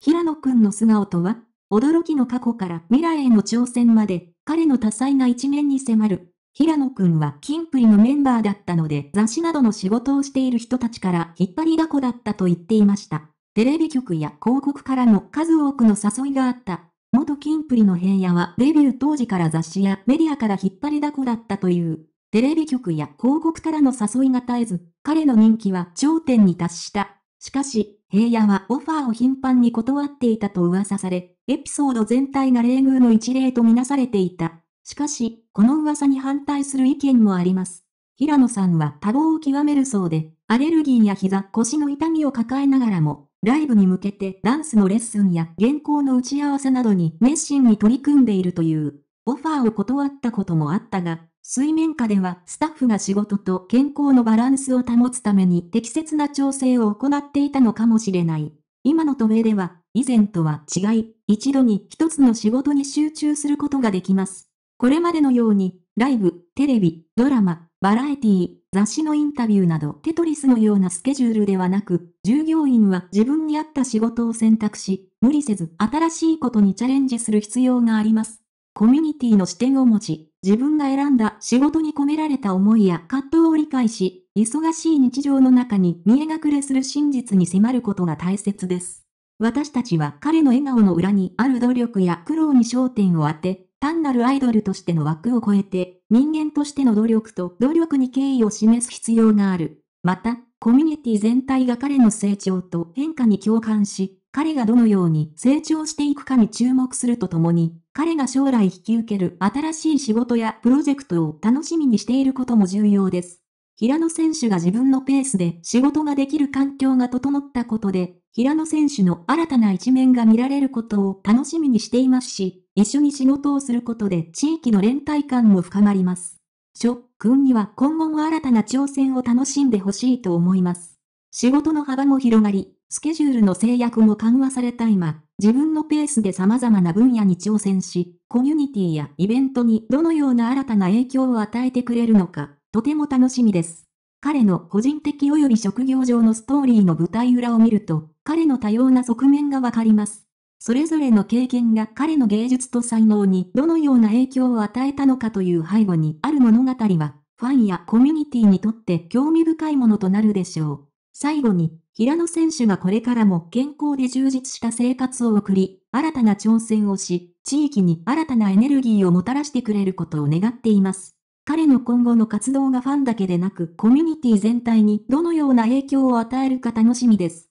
平野くんの素顔とは驚きの過去から未来への挑戦まで、彼の多彩な一面に迫る。平野くんはキンプリのメンバーだったので雑誌などの仕事をしている人たちから引っ張りだこだったと言っていました。テレビ局や広告からも数多くの誘いがあった。元キンプリの平野はデビュー当時から雑誌やメディアから引っ張りだこだったという。テレビ局や広告からの誘いが絶えず、彼の人気は頂点に達した。しかし、平野はオファーを頻繁に断っていたと噂され、エピソード全体が冷遇の一例とみなされていた。しかし、この噂に反対する意見もあります。平野さんは多忙を極めるそうで、アレルギーや膝、腰の痛みを抱えながらも、ライブに向けてダンスのレッスンや原稿の打ち合わせなどに熱心に取り組んでいるという。オファーを断ったこともあったが、水面下ではスタッフが仕事と健康のバランスを保つために適切な調整を行っていたのかもしれない。今の渡米では、以前とは違い、一度に一つの仕事に集中することができます。これまでのように、ライブ、テレビ、ドラマ、バラエティー、雑誌のインタビューなどテトリスのようなスケジュールではなく、従業員は自分に合った仕事を選択し、無理せず新しいことにチャレンジする必要があります。コミュニティの視点を持ち、自分が選んだ仕事に込められた思いや葛藤を理解し、忙しい日常の中に見え隠れする真実に迫ることが大切です。私たちは彼の笑顔の裏にある努力や苦労に焦点を当て、単なるアイドルとしての枠を超えて、人間としての努力と努力に敬意を示す必要がある。また、コミュニティ全体が彼の成長と変化に共感し、彼がどのように成長していくかに注目するとともに、彼が将来引き受ける新しい仕事やプロジェクトを楽しみにしていることも重要です。平野選手が自分のペースで仕事ができる環境が整ったことで、平野選手の新たな一面が見られることを楽しみにしていますし、一緒に仕事をすることで地域の連帯感も深まります。諸君には今後も新たな挑戦を楽しんでほしいと思います。仕事の幅も広がり、スケジュールの制約も緩和された今、自分のペースで様々な分野に挑戦し、コミュニティやイベントにどのような新たな影響を与えてくれるのか、とても楽しみです。彼の個人的及び職業上のストーリーの舞台裏を見ると、彼の多様な側面がわかります。それぞれの経験が彼の芸術と才能にどのような影響を与えたのかという背後にある物語は、ファンやコミュニティにとって興味深いものとなるでしょう。最後に、平野選手がこれからも健康で充実した生活を送り、新たな挑戦をし、地域に新たなエネルギーをもたらしてくれることを願っています。彼の今後の活動がファンだけでなくコミュニティ全体にどのような影響を与えるか楽しみです。